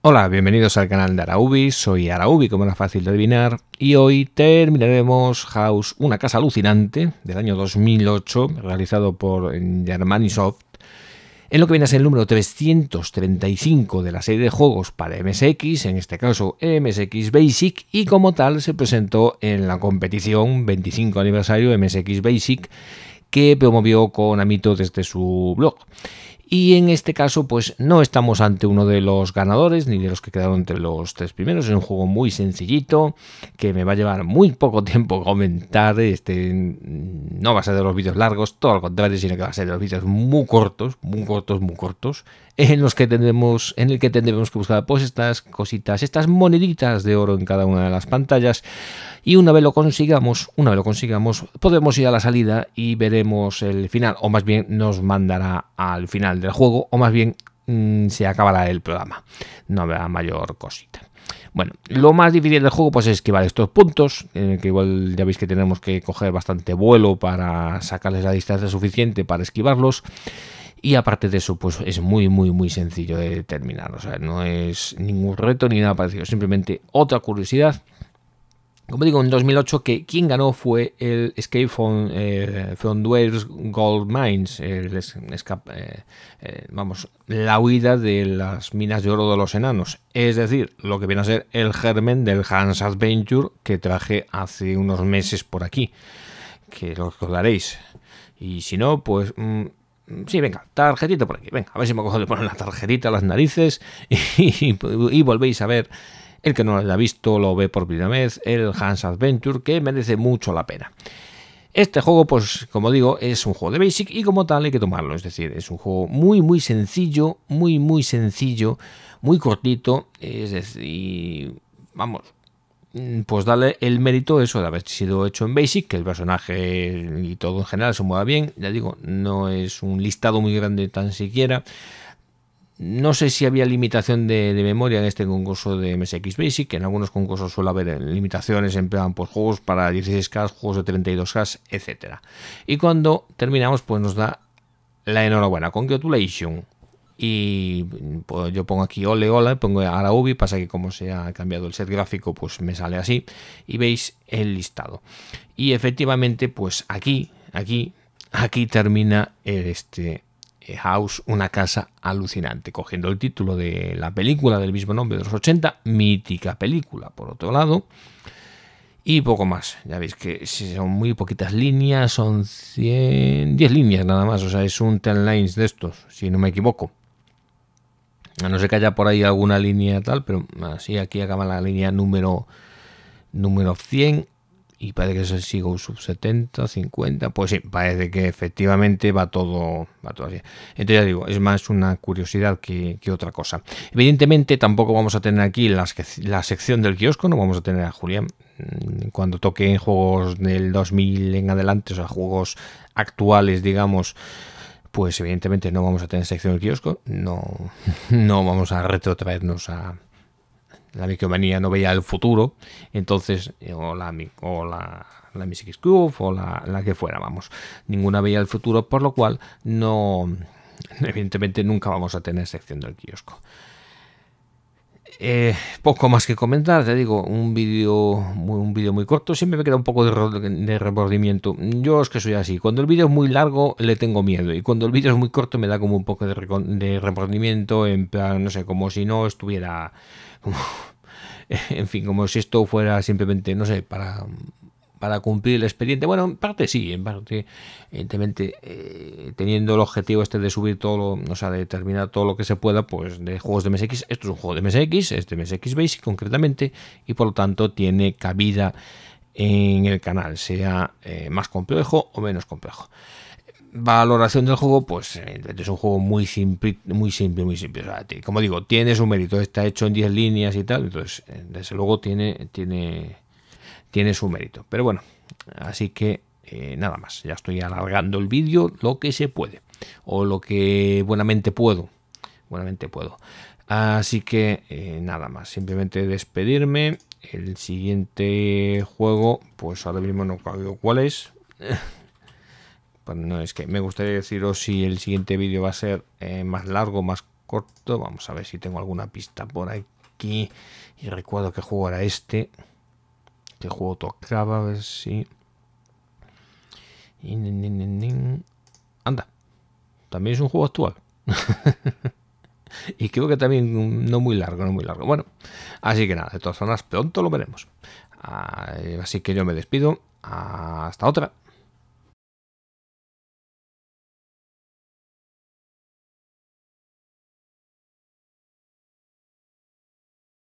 Hola, bienvenidos al canal de Araubi, soy Araubi, como era fácil de adivinar, y hoy terminaremos House, una casa alucinante del año 2008, realizado por eh, Germanisoft, en lo que viene a ser el número 335 de la serie de juegos para MSX, en este caso MSX Basic, y como tal se presentó en la competición 25 aniversario MSX Basic, que promovió con Amito desde su blog. Y en este caso, pues no estamos ante uno de los ganadores ni de los que quedaron entre los tres primeros. Es un juego muy sencillito que me va a llevar muy poco tiempo comentar. Este no va a ser de los vídeos largos, todo lo contrario, sino que va a ser de los vídeos muy cortos, muy cortos, muy cortos en los que tendremos, en el que tendremos que buscar pues estas cositas, estas moneditas de oro en cada una de las pantallas. Y una vez lo consigamos, una vez lo consigamos, podremos ir a la salida y veremos el final, o más bien nos mandará al final del juego, o más bien mm, se acabará el programa. No habrá mayor cosita. Bueno, lo más difícil del juego pues es esquivar estos puntos, el eh, que igual ya veis que tenemos que coger bastante vuelo para sacarles la distancia suficiente para esquivarlos. Y aparte de eso, pues es muy, muy, muy sencillo de determinar. O sea, no es ningún reto ni nada parecido. Simplemente otra curiosidad. Como digo, en 2008 que quien ganó fue el Escape from, eh, Gold Mines, el eh, eh, vamos, la huida de las minas de oro de los enanos. Es decir, lo que viene a ser el germen del Hans Adventure que traje hace unos meses por aquí, que lo recordaréis. Y si no, pues mm, Sí, venga, tarjetita por aquí. Venga, a ver si me cojo de poner la tarjetita a las narices y, y volvéis a ver el que no lo haya visto lo ve por primera vez, el Hans Adventure, que merece mucho la pena. Este juego, pues como digo, es un juego de Basic y como tal hay que tomarlo. Es decir, es un juego muy, muy sencillo, muy, muy sencillo, muy cortito. Es decir, vamos, Mm, pues darle el mérito eso de haber sido hecho en Basic, que el personaje y todo en general se mueva bien. Ya digo, no es un listado muy grande tan siquiera. No sé si había limitación de, memoria en este concurso de MSX Basic, que en algunos concursos suele haber eh, limitaciones en plan pues, juegos para 16K, juegos de 32K, etc. Y cuando terminamos, pues nos da la enhorabuena. Congratulations. Y pues, yo pongo aquí Ole hola, pongo Ubi pasa que como se ha cambiado el set gráfico, pues me sale así. Y veis el listado. Y efectivamente, pues aquí, aquí, aquí termina este eh, House, una casa alucinante, cogiendo el título de la película del mismo nombre de los 80, mítica película, por otro lado. Y poco más, ya veis que son muy poquitas líneas, son 100, 10 líneas nada más, o sea, es un 10 lines de estos, si no me equivoco. A no ser que haya por ahí alguna línea tal, pero así aquí acaba la línea número, número 100 y parece que es el un sub 70, 50. Pues sí, parece que efectivamente va todo, va todo así. Entonces ya digo, es más una curiosidad que, otra cosa. Evidentemente tampoco vamos a tener aquí la sección del kiosco, no vamos a tener a Julián. Mm, cuando en juegos del 2000 en adelante, o sea, juegos actuales, digamos, pues evidentemente no vamos a tener sección del kiosco, no, no vamos a retrotraernos a la micromanía, no veía el futuro, entonces, eh, o la, o la, la Music o la, la que fuera, vamos, ninguna veía el futuro, por lo cual no, evidentemente nunca vamos a tener sección del kiosco. Eh, poco más que comentar, te digo, un vídeo un vídeo muy corto, siempre me queda un poco de, de remordimiento. Yo es que soy así, cuando el vídeo es muy largo le tengo miedo y cuando el vídeo es muy corto me da como un poco de, de remordimiento, en plan, no sé, como si no estuviera, en fin, como si esto fuera simplemente, no sé, para para cumplir el expediente. Bueno, en parte sí, en parte, evidentemente, eh, teniendo el objetivo este de subir todo, lo, o sea, de terminar todo lo que se pueda, pues de juegos de MSX. Esto es un juego de MSX, es de MSX Basic concretamente, y por lo tanto tiene cabida en el canal, sea eh, más complejo o menos complejo. Valoración del juego, pues es un juego muy simple, muy simple, muy simple. como digo, tiene su mérito, está hecho en 10 líneas y tal, entonces, eh, desde luego tiene, tiene, tiene su mérito. Pero bueno, así que eh, nada más. Ya estoy alargando el vídeo lo que se puede o lo que buenamente puedo. Buenamente puedo. Así que eh, nada más, simplemente despedirme. El siguiente juego, pues ahora mismo no caigo cuál es. pues no es que me gustaría deciros si el siguiente vídeo va a ser eh, más largo, más corto. Vamos a ver si tengo alguna pista por aquí. Y recuerdo que juego era este. Que juego tocaba, a ver si. Anda, también es un juego actual. y creo que también no muy largo, no muy largo. Bueno, así que nada, de todas formas, pronto lo veremos. Ah, así que yo me despido. Hasta otra.